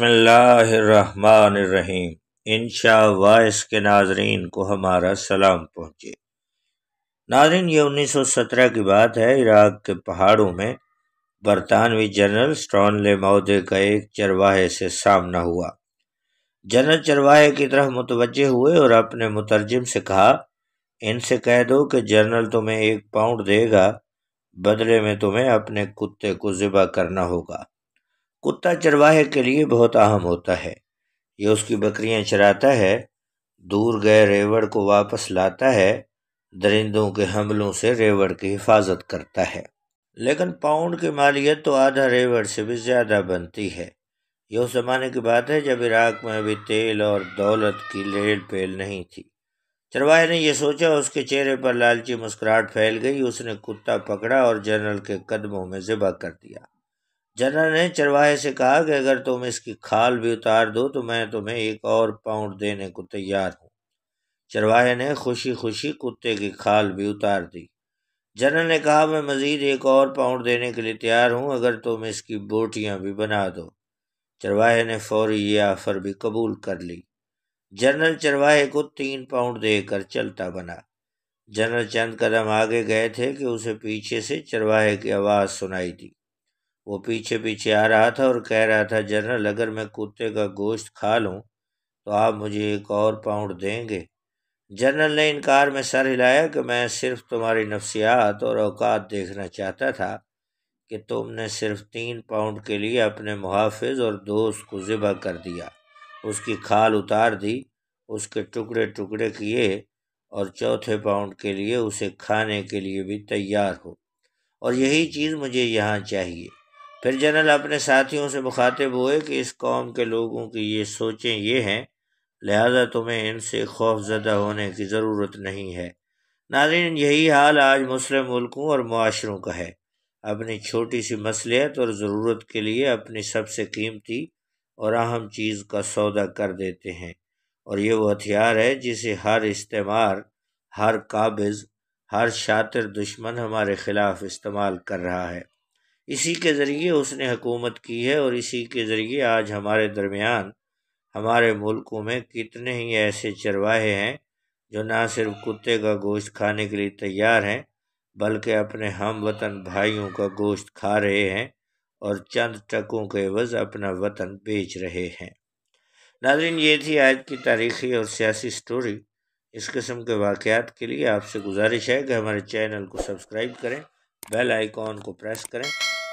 बसमीम इन वाइस के नाजरीन को हमारा सलाम पहुँचे नाजरीन ये 1917 की बात है इराक के पहाड़ों में बरतानवी जनरल स्टॉनले महदे का एक चरवाहे से सामना हुआ जनरल चरवाहे की तरह मुतवजह हुए और अपने मुतरजम से कहा इनसे कह दो कि जनरल तुम्हें एक पाउंड देगा बदले में तुम्हें अपने कुत्ते को ज़िबा करना होगा कुत्ता चरवाहे के लिए बहुत अहम होता है यह उसकी बकरियां चराता है दूर गए रेवड़ को वापस लाता है दरिंदों के हमलों से रेवड़ की हिफाजत करता है लेकिन पाउंड की मालियत तो आधा रेवड़ से भी ज़्यादा बनती है यह उस ज़माने की बात है जब इराक में अभी तेल और दौलत की लेल पेल नहीं थी चरवाहे ने यह सोचा उसके चेहरे पर लालची मुस्कुराहट फैल गई उसने कुत्ता पकड़ा और जनरल के कदमों में ज़िबा कर दिया जनरल ने चरवाहे से कहा कि अगर तुम इसकी खाल भी उतार दो तो मैं तुम्हें एक और पाउंड देने को तैयार हूँ चरवाहे ने खुशी खुशी कुत्ते की खाल भी उतार दी जनरल ने कहा मैं मज़ीद एक और पाउंड देने के लिए तैयार हूँ अगर तुम इसकी बोटियाँ भी बना दो चरवाहे ने फौरी ये आफर भी कबूल कर ली जनरल चरवाहे को तीन पाउंड देकर चलता बना जनरल चंद कदम आगे गए थे कि उसे पीछे से चरवाहे की आवाज़ सुनाई दी वो पीछे पीछे आ रहा था और कह रहा था जनरल अगर मैं कुत्ते का गोश्त खा लूँ तो आप मुझे एक और पाउंड देंगे जनरल ने इनकार में सर हिलाया कि मैं सिर्फ तुम्हारी नफसियात और अवकात देखना चाहता था कि तुमने सिर्फ तीन पाउंड के लिए अपने मुहाफ़ और दोस्त को ज़िबा कर दिया उसकी खाल उतार दी उसके टुकड़े टुकड़े किए और चौथे पाउंड के लिए उसे खाने के लिए भी तैयार हो और यही चीज़ मुझे यहाँ चाहिए फिर जनरल अपने साथियों से मुखातिब हुए कि इस कौम के लोगों की ये सोचें ये हैं लिहाजा तुम्हें इनसे खौफ ज़दा होने की ज़रूरत नहीं है नाजरन यही हाल आज मुस्लिम मुल्कों और माशरों का है अपनी छोटी सी मसलियत और ज़रूरत के लिए अपनी सबसे कीमती और अहम चीज़ का सौदा कर देते हैं और ये वो हथियार है जिसे हर इस्तेमाल हर काबिज हर शातिर दुश्मन हमारे ख़िलाफ़ इस्तेमाल कर रहा है इसी के ज़रिए उसने हुकूमत की है और इसी के ज़रिए आज हमारे दरमियान हमारे मुल्कों में कितने ही ऐसे चरवाहे हैं जो ना सिर्फ कुत्ते का गोश्त खाने के लिए तैयार हैं बल्कि अपने हम वतन भाइयों का गोश्त खा रहे हैं और चंद टकों के वज अपना वतन बेच रहे हैं नाजरीन ये थी आज की तारीखी और सियासी स्टोरी इस किस्म के वाक़ात के लिए आपसे गुजारिश है कि हमारे चैनल को सब्सक्राइब करें बेल आइकॉन को प्रेस करें